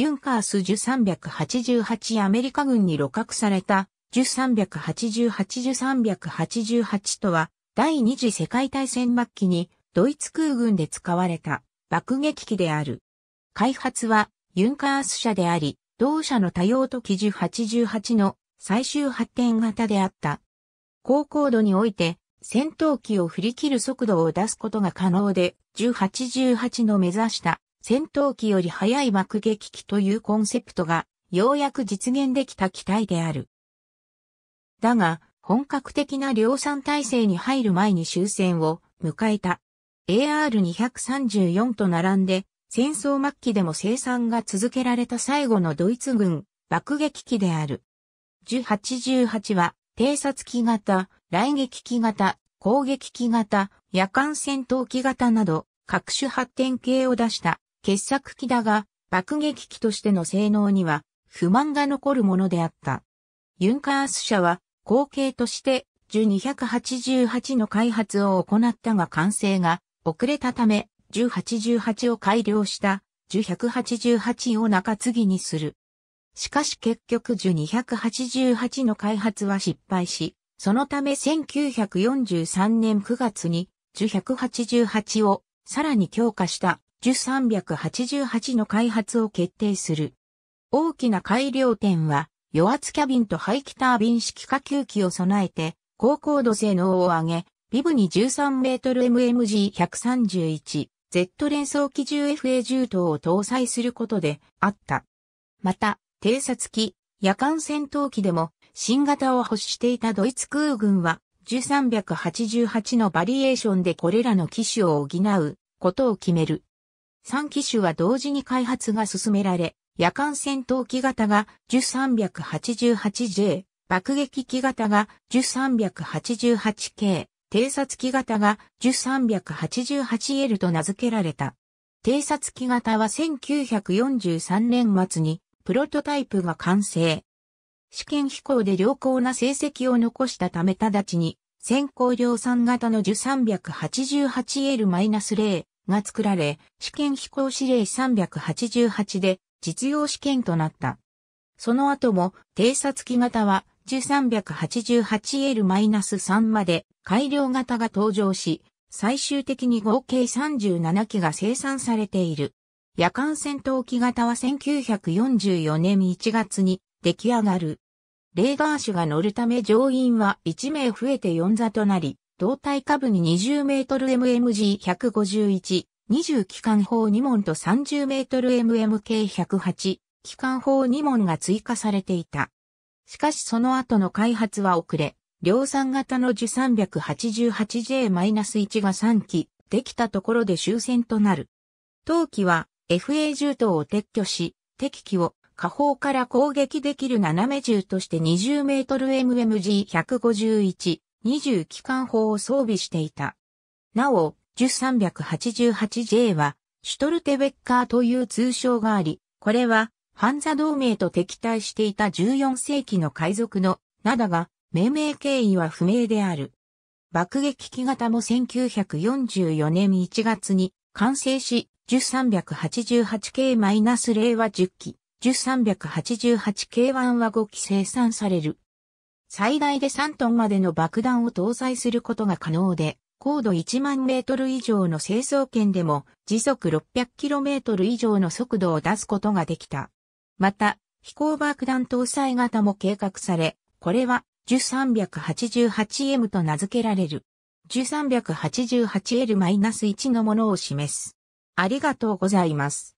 ユンカース1 3 8 8アメリカ軍に露獲された1 3 8 8 1 3 8 8とは第二次世界大戦末期にドイツ空軍で使われた爆撃機である。開発はユンカース社であり、同社の多用途機1 8 8の最終発展型であった。高高度において戦闘機を振り切る速度を出すことが可能で、1 8 8の目指した戦闘機より速い爆撃機というコンセプトが、ようやく実現できた機体である。だが、本格的な量産体制に入る前に終戦を迎えた。AR234 と並んで、戦争末期でも生産が続けられた最後のドイツ軍爆撃機である。1818は、偵察機型、雷撃機型、攻撃機型、夜間戦闘機型など、各種発展系を出した傑作機だが、爆撃機としての性能には不満が残るものであった。ユンカース社は後継として1288の開発を行ったが完成が遅れたため1818を改良した1188を中継ぎにする。しかし結局1288の開発は失敗し、そのため1943年9月に1188をさらに強化した10388の開発を決定する。大きな改良点は、余圧キャビンと排気タービン式下級機を備えて、高高度性能を上げ、ビブに13メートル MMG131、Z 連装機銃 FA 銃等を搭載することであった。また、偵察機、夜間戦闘機でも新型を欲していたドイツ空軍は、1388のバリエーションでこれらの機種を補うことを決める。3機種は同時に開発が進められ、夜間戦闘機型が 10388J、爆撃機型が 10388K、偵察機型が 10388L と名付けられた。偵察機型は1943年末にプロトタイプが完成。試験飛行で良好な成績を残したため直ちに先行量産型の 10388L-0、が作られ、試験飛行指令388で実用試験となった。その後も偵察機型は 1388L-3 まで改良型が登場し、最終的に合計37機が生産されている。夜間戦闘機型は1944年1月に出来上がる。レーガー種が乗るため乗員は1名増えて4座となり、胴体下部に 20m mmg151、20機関砲2門と 30mmk108、機関砲2門が追加されていた。しかしその後の開発は遅れ、量産型の 1388J-1 が3機、できたところで終戦となる。当機は FA 銃刀を撤去し、敵機を下方から攻撃できる斜め銃として2 0 m m m g 1 5 1 20機関砲を装備していた。なお、10388J は、シュトルテベッカーという通称があり、これは、ハンザ同盟と敵対していた14世紀の海賊の、なだが、命名経緯は不明である。爆撃機型も1944年1月に完成し、10388系 -0 は10機、10388K1 は5機生産される。最大で3トンまでの爆弾を搭載することが可能で、高度1万メートル以上の成層圏でも時速600キロメートル以上の速度を出すことができた。また、飛行爆弾搭載型も計画され、これは 10388M と名付けられる。10388L-1 のものを示す。ありがとうございます。